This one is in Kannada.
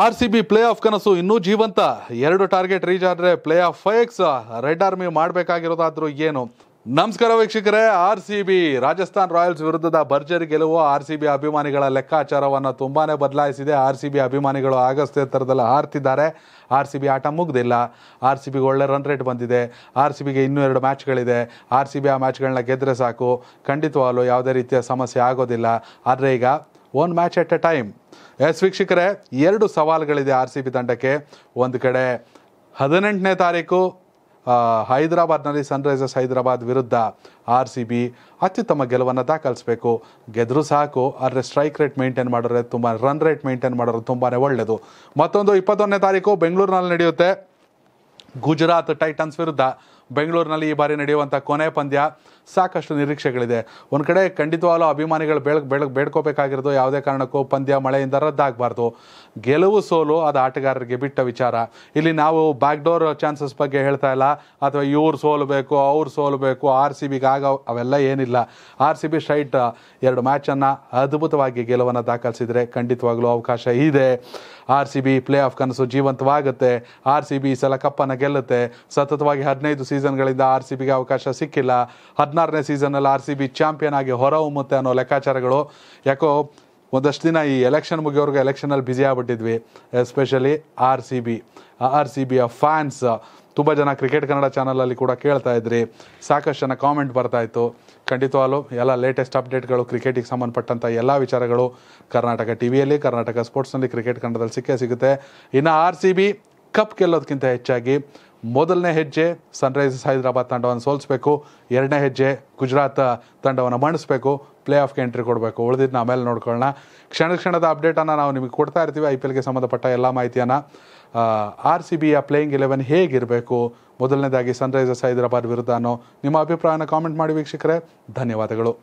R C B playoff ಕನಸು ಇನ್ನೂ ಜೀವಂತ ಎರಡು ಟಾರ್ಗೆಟ್ ರೀಚ್ ಆದರೆ ಪ್ಲೇ ಆಫ್ ಫೈಕ್ಸ್ ರೆಡ್ ಆರ್ಮಿ ಮಾಡಬೇಕಾಗಿರೋದಾದ್ರೂ ಏನು ನಮಸ್ಕಾರ ವೀಕ್ಷಕರೇ R C B Rajasthan Royals ವಿರುದ್ಧದ ಭರ್ಜರಿ ಗೆಲುವು ಆರ್ ಸಿ ಬಿ ಅಭಿಮಾನಿಗಳ ಲೆಕ್ಕಾಚಾರವನ್ನು ತುಂಬಾ ಬದಲಾಯಿಸಿದೆ ಆರ್ ಸಿ ಬಿ ಅಭಿಮಾನಿಗಳು ಆಗಸ್ಟ್ ಎತ್ತರದಲ್ಲಿ ಹಾರ್ತಿದ್ದಾರೆ ಆರ್ ಸಿ ಬಿ ಆಟ ಮುಗ್ದಿಲ್ಲ ಆರ್ ಸಿ ಬಿಗೆ ಒಳ್ಳೆ ರನ್ ರೇಟ್ ಬಂದಿದೆ ಆರ್ ಸಿ ಬಿಗೆ ಇನ್ನೂ ಎರಡು ಮ್ಯಾಚ್ಗಳಿದೆ ಆರ್ ಸಿ ಬಿ ಆ ಮ್ಯಾಚ್ಗಳನ್ನ ಗೆದ್ದರೆ ಸಾಕು ಖಂಡಿತವಾಗಲು ಯಾವುದೇ ರೀತಿಯ ಸಮಸ್ಯೆ ಆಗೋದಿಲ್ಲ ಆದರೆ ಈಗ one match at a time ಎಸ್ ವೀಕ್ಷಕರೇ ಎರಡು ಸವಾಲುಗಳಿದೆ ಆರ್ ಸಿ ಬಿ ತಂಡಕ್ಕೆ ಒಂದು ಕಡೆ ಹದಿನೆಂಟನೇ ತಾರೀಕು ಹೈದರಾಬಾದ್ನಲ್ಲಿ ಸನ್ರೈಸರ್ಸ್ ಹೈದರಾಬಾದ್ ವಿರುದ್ಧ ಆರ್ ಸಿ ಬಿ ಅತ್ಯುತ್ತಮ ಗೆಲುವನ್ನು ದಾಖಲಿಸಬೇಕು ಗೆದ್ರೂ ಸಾಕು ಆದರೆ ಸ್ಟ್ರೈಕ್ ರೇಟ್ ಮೇಂಟೈನ್ ಮಾಡಿದ್ರೆ ತುಂಬ ರನ್ ರೇಟ್ ಮೇಂಟೈನ್ ಮಾಡಿದ್ರೆ ತುಂಬಾ ಒಳ್ಳೆಯದು ಮತ್ತೊಂದು ಇಪ್ಪತ್ತೊಂದನೇ ತಾರೀಕು ಬೆಂಗಳೂರಿನಲ್ಲಿ ನಡೆಯುತ್ತೆ ಗುಜರಾತ್ ಟೈಟನ್ಸ್ ವಿರುದ್ಧ ಬೆಂಗಳೂರಿನಲ್ಲಿ ಈ ಬಾರಿ ನಡೆಯುವಂಥ ಕೊನೆ ಪಂದ್ಯ ಸಾಕಷ್ಟು ನಿರೀಕ್ಷೆಗಳಿದೆ ಒಂದು ಕಡೆ ಖಂಡಿತವಾಗಲೂ ಅಭಿಮಾನಿಗಳು ಬೆಳಗ್ಗೆ ಬೆಳಗ್ಗೆ ಬೇಡ್ಕೋಬೇಕಾಗಿರೋದು ಯಾವುದೇ ಕಾರಣಕ್ಕೂ ಪಂದ್ಯ ಮಳೆಯಿಂದ ರದ್ದಾಗಬಾರ್ದು ಗೆಲುವು ಸೋಲು ಅದು ಆಟಗಾರರಿಗೆ ಬಿಟ್ಟ ವಿಚಾರ ಇಲ್ಲಿ ನಾವು ಬ್ಯಾಕ್ಡೋರ್ ಚಾನ್ಸಸ್ ಬಗ್ಗೆ ಹೇಳ್ತಾ ಇಲ್ಲ ಅಥವಾ ಇವ್ರು ಸೋಲಬೇಕು ಅವ್ರು ಸೋಲಬೇಕು ಆರ್ ಸಿ ಬಿಗೆ ಆಗ ಅವೆಲ್ಲ ಏನಿಲ್ಲ ಆರ್ ಸಿ ಬಿ ಶೈಟ್ ಎರಡು ಮ್ಯಾಚನ್ನು ಅದ್ಭುತವಾಗಿ ಗೆಲುವನ್ನು ದಾಖಲಿಸಿದರೆ ಖಂಡಿತವಾಗಲೂ ಅವಕಾಶ ಇದೆ R C B playoff ಕನಸು ಜೀವಂತವಾಗುತ್ತೆ ಆರ್ ಸಿ ಬಿ ಈ ಸಲ ಕಪ್ಪನ್ನು ಗೆಲ್ಲುತ್ತೆ ಸತತವಾಗಿ ಹದಿನೈದು ಸೀಸನ್ ಸೀಸನ್ಗಳಿಂದ ಆರ್ ಸಿ ಬಿಗೆ ಅವಕಾಶ ಸಿಕ್ಕಿಲ್ಲ ಹದಿನಾರನೇ ಸೀಸನಲ್ಲಿ ಆರ್ ಸಿ ಬಿ ಚಾಂಪಿಯನ್ ಆಗಿ ಹೊರಹೊಮ್ಮುತ್ತೆ ಅನ್ನೋ ಲೆಕ್ಕಾಚಾರಗಳು ಯಾಕೋ ಒಂದಷ್ಟು ದಿನ ಈ ಎಲೆಕ್ಷನ್ ಮುಗಿಯೋರ್ಗೆ ಎಲೆಕ್ಷನಲ್ಲಿ ಬ್ಯುಸಿ ಆಗಿಬಿಟ್ಟಿದ್ವಿ especially R C B R C ಬಿಯ ಫ್ಯಾನ್ಸ್ ತುಂಬ ಜನ ಕ್ರಿಕೆಟ್ ಕನ್ನಡ ಚಾನಲಲ್ಲಿ ಕೂಡ ಕೇಳ್ತಾ ಇದ್ರಿ ಸಾಕಷ್ಟು ಜನ ಕಾಮೆಂಟ್ ಬರ್ತಾ ಇತ್ತು ಖಂಡಿತವಾಗ್ಲೂ ಎಲ್ಲ ಲೇಟೆಸ್ಟ್ ಅಪ್ಡೇಟ್ಗಳು ಕ್ರಿಕೆಟಿಗೆ ಸಂಬಂಧಪಟ್ಟಂಥ ಎಲ್ಲ ವಿಚಾರಗಳು ಕರ್ನಾಟಕ ಟಿವಿಯಲ್ಲಿ ವಿಯಲ್ಲಿ ಕರ್ನಾಟಕ ನಲ್ಲಿ ಕ್ರಿಕೆಟ್ ಕನ್ನಡದಲ್ಲಿ ಸಿಕ್ಕೇ ಸಿಗುತ್ತೆ ಇನ್ನು ಆರ್ ಸಿ ಬಿ ಕಪ್ ಗೆಲ್ಲೋದಕ್ಕಿಂತ ಹೆಚ್ಚಾಗಿ ಮೊದಲನೇ ಹೆಜ್ಜೆ ಸನ್ರೈಸರ್ಸ್ ಹೈದರಾಬಾದ್ ತಂಡವನ್ನು ಸೋಲಿಸಬೇಕು ಎರಡನೇ ಹೆಜ್ಜೆ ಗುಜರಾತ್ ತಂಡವನ್ನು ಮಣಿಸಬೇಕು ಪ್ಲೇ ಆಫ್ಗೆ ಎಂಟ್ರಿ ಕೊಡಬೇಕು ನಾವು ಆಮೇಲೆ ನೋಡ್ಕೊಳ್ಳೋಣ ಕ್ಷಣ ಕ್ಷಣದ ಅಪ್ಡೇಟನ್ನು ನಾವು ನಿಮಗೆ ಕೊಡ್ತಾ ಇರ್ತೀವಿ ಐ ಪಿ ಎಲ್ಗೆ ಸಂಬಂಧಪಟ್ಟ ಎಲ್ಲ ಮಾಹಿತಿಯನ್ನು ಆರ್ ಸಿ ಬಿಯ ಪ್ಲೇಯಿಂಗ್ ಇಲೆವೆನ್ ಹೇಗಿರಬೇಕು ಮೊದಲನೇದಾಗಿ ಸನ್ರೈಸರ್ಸ್ ಹೈದರಾಬಾದ್ ವಿರುದ್ಧ ಅನ್ನೋ ನಿಮ್ಮ ಅಭಿಪ್ರಾಯನ ಕಾಮೆಂಟ್ ಮಾಡಿ ವೀಕ್ಷಕರೇ ಧನ್ಯವಾದಗಳು